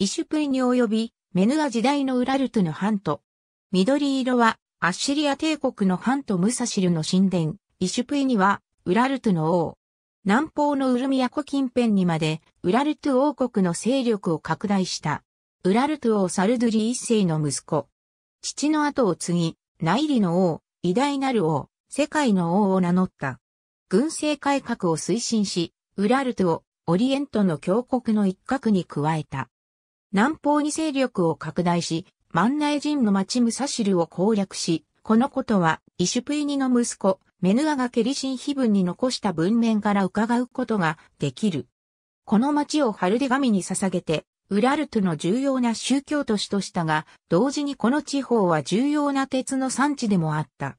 イシュプイに及び、メヌア時代のウラルトゥのハント。緑色は、アッシリア帝国のハント・ムサシルの神殿、イシュプイには、ウラルトゥの王。南方のウルミヤ湖近辺にまで、ウラルトゥ王国の勢力を拡大した。ウラルトゥ王サルドゥリ一世の息子。父の後を継ぎ、ナイリの王、偉大なる王、世界の王を名乗った。軍政改革を推進し、ウラルトをオリエントの峡谷の一角に加えた。南方に勢力を拡大し、万内人の町ムサシルを攻略し、このことは、イシュプイニの息子、メヌアがケリシン碑文に残した文面から伺うことができる。この町をハルデ神に捧げて、ウラルトの重要な宗教都市としたが、同時にこの地方は重要な鉄の産地でもあった。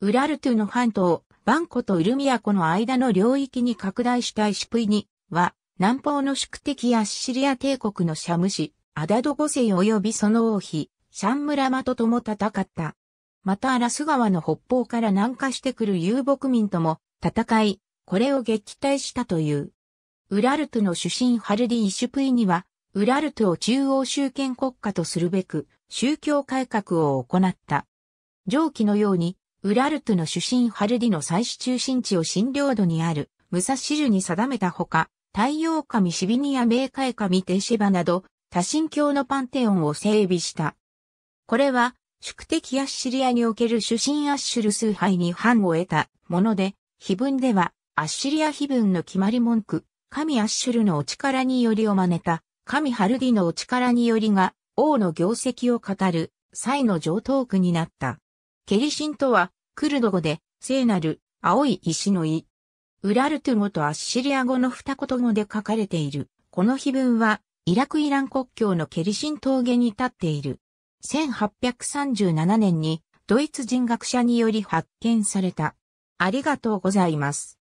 ウラルトゥの半島、バンコとウルミヤコの間の領域に拡大したイシュプイニは、南方の宿敵アッシリア帝国のシャム氏、アダド5世及びその王妃、シャンムラマと共戦った。またアラス川の北方から南下してくる遊牧民とも戦い、これを撃退したという。ウラルトの主神ハルディ・イシュプイには、ウラルトを中央集権国家とするべく、宗教改革を行った。上記のように、ウラルトの主神ハルディの最祀中心地を新領土にある、ムサシジュに定めたほか、太陽神シビニア冥界神テシバなど、多神教のパンテオンを整備した。これは、宿敵アッシリアにおける主神アッシュル崇拝に反を得たもので、碑文では、アッシリア碑文の決まり文句、神アッシュルのお力によりを真似た、神ハルディのお力によりが、王の業績を語る、際の上等句になった。ケリシンとは、クルド語で、聖なる、青い石の意。ウラルトゥ語とアッシリア語の二言語で書かれている。この碑文は、イラク・イラン国境のケリシン峠に立っている。1837年にドイツ人学者により発見された。ありがとうございます。